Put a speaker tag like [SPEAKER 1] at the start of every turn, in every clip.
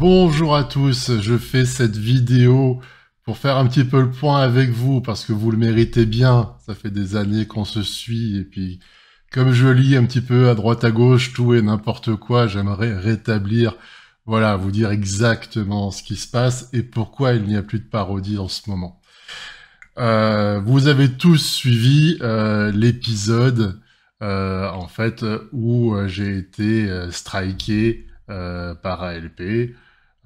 [SPEAKER 1] Bonjour à tous, je fais cette vidéo pour faire un petit peu le point avec vous parce que vous le méritez bien. Ça fait des années qu'on se suit et puis comme je lis un petit peu à droite à gauche tout et n'importe quoi, j'aimerais rétablir, voilà, vous dire exactement ce qui se passe et pourquoi il n'y a plus de parodie en ce moment. Euh, vous avez tous suivi euh, l'épisode euh, en fait où j'ai été striké par ALP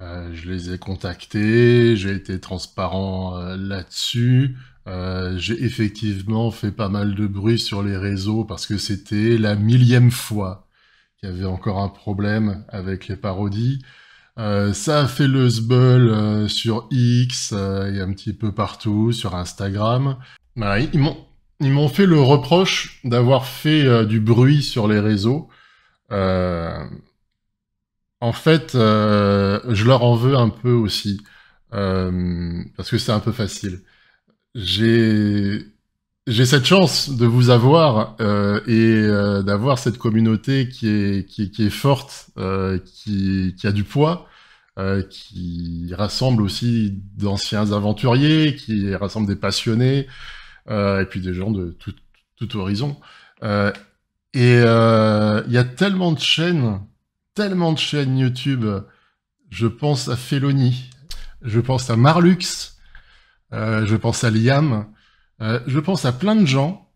[SPEAKER 1] euh, je les ai contactés, j'ai été transparent euh, là-dessus. Euh, j'ai effectivement fait pas mal de bruit sur les réseaux parce que c'était la millième fois qu'il y avait encore un problème avec les parodies. ça a fait le zbeul sur X et un petit peu partout, sur Instagram. ils m'ont fait le reproche d'avoir fait du bruit sur les réseaux en fait, euh, je leur en veux un peu aussi, euh, parce que c'est un peu facile. J'ai cette chance de vous avoir euh, et d'avoir cette communauté qui est, qui forte, qui, a du poids, qui rassemble aussi d'anciens aventuriers, qui rassemble des passionnés, et puis des gens de tout, tout horizon. et il y a tellement de chaînes tellement de chaînes YouTube. Je pense à Felony, je pense à Marlux, euh, je pense à Liam, euh, je pense à plein de gens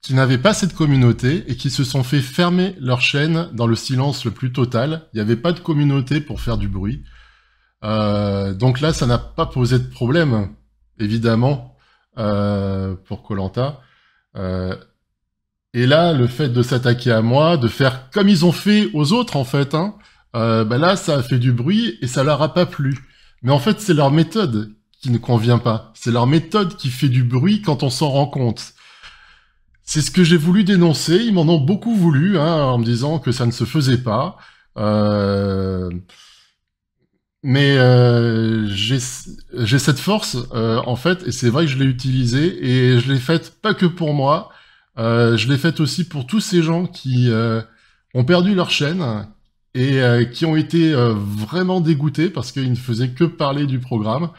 [SPEAKER 1] qui n'avaient pas cette communauté et qui se sont fait fermer leur chaîne dans le silence le plus total. Il n'y avait pas de communauté pour faire du bruit. Euh, donc là, ça n'a pas posé de problème, évidemment, pour Colanta. Et là, le fait de s'attaquer à moi, de faire comme ils ont fait aux autres, en fait, hein, euh, bah là, ça a fait du bruit et ça leur a pas plu. Mais en fait, c'est leur méthode qui ne convient pas. C'est leur méthode qui fait du bruit quand on s'en rend compte. C'est ce que j'ai voulu dénoncer. Ils m'en ont beaucoup voulu, hein, en me disant que ça ne se faisait pas. Euh, mais euh, j'ai cette force, en fait, et c'est vrai que je l'ai utilisée, et je l'ai faite pas que pour moi, euh, je l'ai faite aussi pour tous ces gens qui euh, ont perdu leur chaîne et euh, qui ont été vraiment dégoûtés parce qu'ils ne faisaient que parler du programme.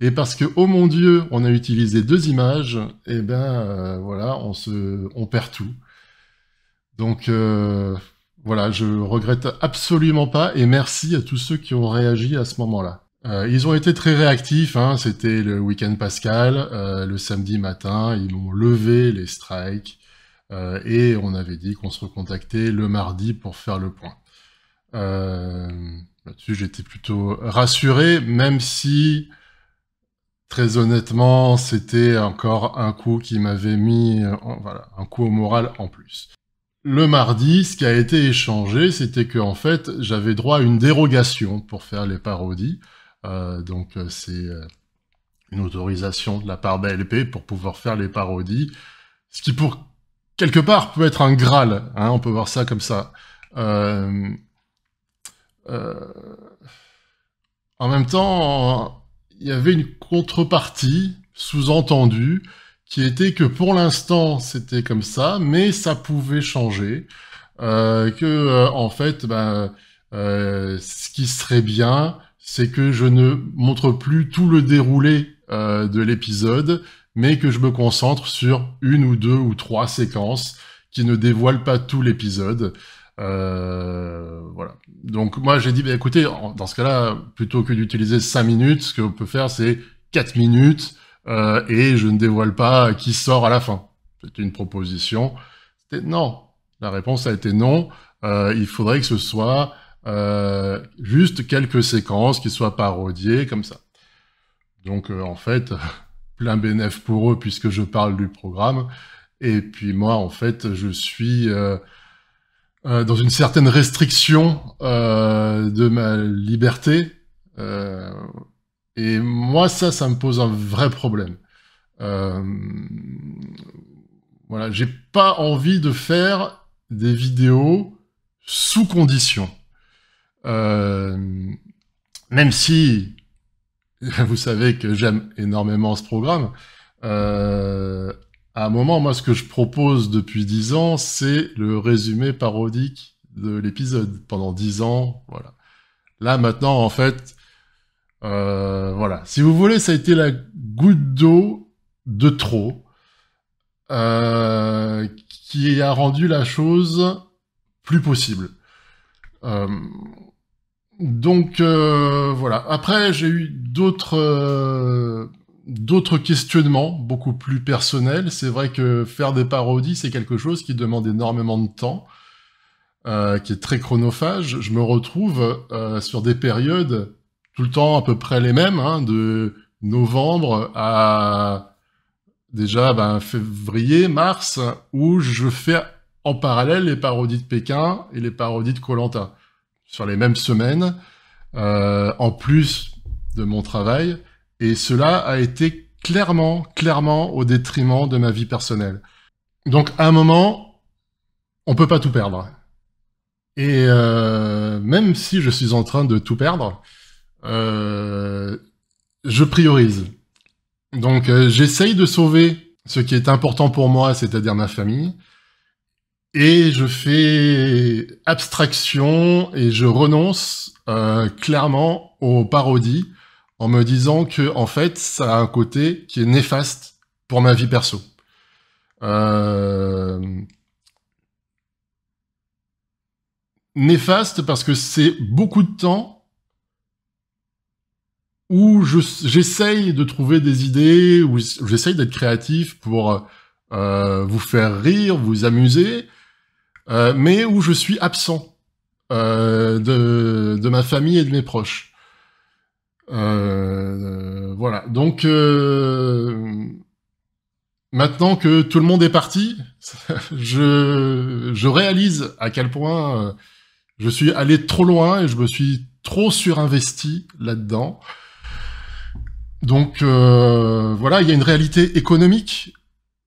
[SPEAKER 1] Et parce que, oh mon dieu, on a utilisé deux images, et eh ben voilà, on, se, on perd tout. Donc voilà, je regrette absolument pas et merci à tous ceux qui ont réagi à ce moment-là. Euh, ils ont été très réactifs, hein. c'était le week-end pascal, euh, le samedi matin, ils ont levé les strikes euh, et on avait dit qu'on se recontactait le mardi pour faire le point. Là-dessus, j'étais plutôt rassuré, même si, très honnêtement, c'était encore un coup qui m'avait mis voilà, un coup au moral en plus. Le mardi, ce qui a été échangé, c'était que en fait, j'avais droit à une dérogation pour faire les parodies. Euh, donc euh, c'est euh, une autorisation de la part d'ALP pour pouvoir faire les parodies, ce qui pour quelque part peut être un Graal, hein, on peut voir ça comme ça. en même temps, il y avait une contrepartie sous-entendue qui était que pour l'instant c'était comme ça, mais ça pouvait changer, que en fait ben, ce qui serait bien c'est que je ne montre plus tout le déroulé euh, de l'épisode, mais que je me concentre sur une ou deux ou trois séquences qui ne dévoilent pas tout l'épisode. Euh, voilà. Donc moi j'ai dit, bah, écoutez, dans ce cas-là, plutôt que d'utiliser cinq minutes, ce que qu'on peut faire c'est quatre minutes euh, et je ne dévoile pas qui sort à la fin. C'est une proposition. C'était non. La réponse a été non. il faudrait que ce soit euh, juste quelques séquences qui soient parodiées, comme ça. Donc euh, en fait, plein bénéf pour eux puisque je parle du programme. Et puis moi, en fait, je suis euh, dans une certaine restriction de ma liberté. et moi, ça, ça me pose un vrai problème. voilà, j'ai pas envie de faire des vidéos sous conditions. Euh, même si vous savez que j'aime énormément ce programme, euh, à un moment, moi, ce que je propose depuis dix ans, c'est le résumé parodique de l'épisode pendant dix ans. Voilà. Là, maintenant, en fait, euh, voilà. Si vous voulez, ça a été la goutte d'eau de trop euh, qui a rendu la chose plus possible. Euh, donc euh, voilà. Après, j'ai eu d'autres euh, d'autres questionnements beaucoup plus personnels. C'est vrai que faire des parodies, c'est quelque chose qui demande énormément de temps, qui est très chronophage. Je me retrouve sur des périodes tout le temps à peu près les mêmes, hein, de novembre à déjà ben, février, mars, où je fais en parallèle les parodies de Pékin et les parodies de Colanta sur les mêmes semaines, euh, en plus de mon travail. Et cela a été clairement, clairement au détriment de ma vie personnelle. Donc à un moment, on peut pas tout perdre. Et euh, même si je suis en train de tout perdre, euh, je priorise. Donc j'essaye de sauver ce qui est important pour moi, c'est-à-dire ma famille et je fais abstraction et je renonce euh, clairement aux parodies en me disant que en fait ça a un côté qui est néfaste pour ma vie perso. Euh, néfaste parce que c'est beaucoup de temps où j'essaye de trouver des idées, où j'essaye d'être créatif pour euh, vous faire rire, vous amuser, euh, mais où je suis absent euh, de, ma famille et de mes proches. Euh, voilà. Donc maintenant que tout le monde est parti, je, réalise à quel point je suis allé trop loin et je me suis trop surinvesti là-dedans. Donc voilà, il y a une réalité économique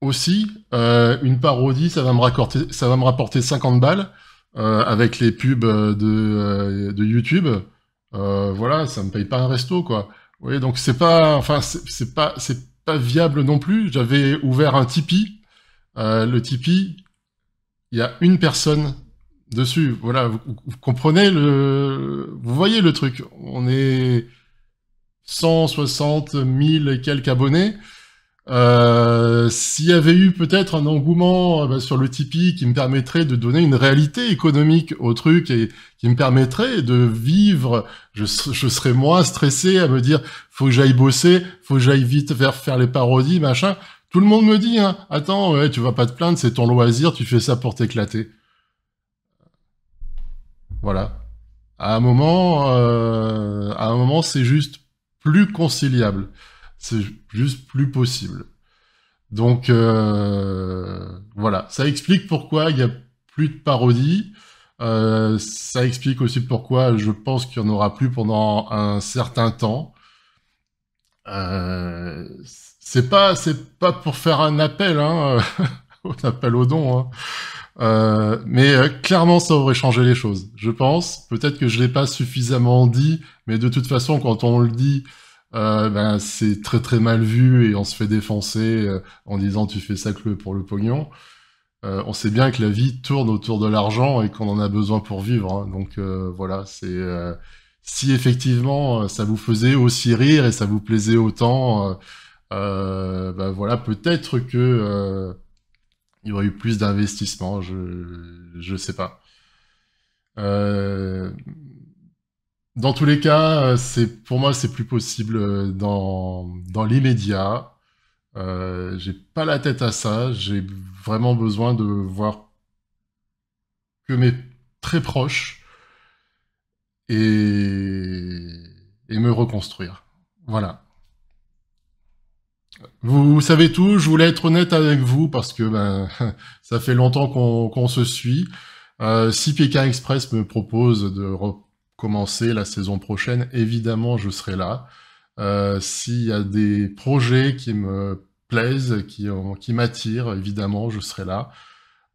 [SPEAKER 1] aussi, euh, une parodie, ça va me, rapporter, ça va me rapporter 50 balles euh, avec les pubs euh, de, YouTube. voilà, ça me paye pas un resto, quoi. Oui, donc c'est pas, enfin, c'est pas, viable non plus. J'avais ouvert un Tipeee. le Tipeee, il y a une personne dessus. Voilà, vous, comprenez le, vous voyez le truc. On est 160 000 et quelques abonnés. Euh, s'il y avait eu peut-être un engouement euh, bah, sur le Tipeee qui me permettrait de donner une réalité économique au truc et qui me permettrait de vivre, je, serais moins stressé à me dire faut que j'aille bosser, faut que j'aille vite faire, faire les parodies, machin. Tout le monde me dit, hein, attends, tu vas pas te plaindre, c'est ton loisir, tu fais ça pour t'éclater. Voilà. À un moment, euh, à un moment, c'est juste plus conciliable. C'est juste plus possible. Donc euh, voilà, ça explique pourquoi il n'y a plus de parodies. Euh, ça explique aussi pourquoi je pense qu'il n'y en aura plus pendant un certain temps. Euh, c'est pas c'est pas pour faire un appel, hein, un appel au don. Hein. mais clairement, ça aurait changé les choses, je pense. Peut-être que je l'ai pas suffisamment dit, mais de toute façon, quand on le dit, euh, ben, c'est très très mal vu et on se fait défoncer euh, en disant tu fais ça que pour le pognon. Euh, on sait bien que la vie tourne autour de l'argent et qu'on en a besoin pour vivre. Hein. donc voilà, c'est si effectivement ça vous faisait aussi rire et ça vous plaisait autant, ben, voilà, peut-être que il y aurait eu plus d'investissement. Je je sais pas. Dans tous les cas, euh, c'est pour moi c'est plus possible euh, dans, l'immédiat. Euh, j'ai pas la tête à ça. J'ai vraiment besoin de voir que mes très proches et, et me reconstruire. Voilà. Vous, savez tout, je voulais être honnête avec vous parce que ben, ça fait longtemps qu'on se suit. Euh, si Pékin Express me propose de, commencer la saison prochaine, évidemment, je serai là. Euh, s'il y a des projets qui me plaisent, qui, m'attirent, évidemment, je serai là.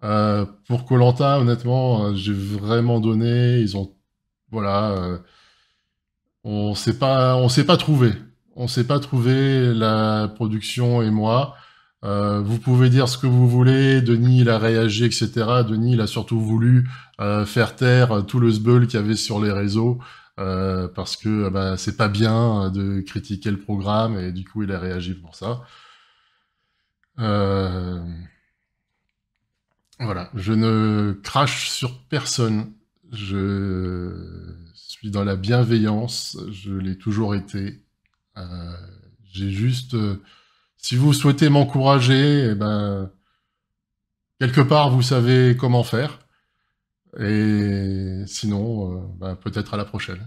[SPEAKER 1] Euh, pour Colanta, honnêtement, euh, j'ai vraiment donné. Ils ont, voilà, on sait pas, on s'est pas trouvé. On s'est pas trouvé la production et moi. Euh, vous pouvez dire ce que vous voulez, Denis il a réagi, etc. Denis il a surtout voulu euh, faire taire euh, tout le sbeul qu'il y avait sur les réseaux parce que bah, c'est pas bien de critiquer le programme et du coup il a réagi pour ça. Voilà, je ne crache sur personne. Je suis dans la bienveillance, je l'ai toujours été. J'ai juste si vous souhaitez m'encourager, eh ben, quelque part, vous savez comment faire. Et sinon, euh, ben, peut-être à la prochaine.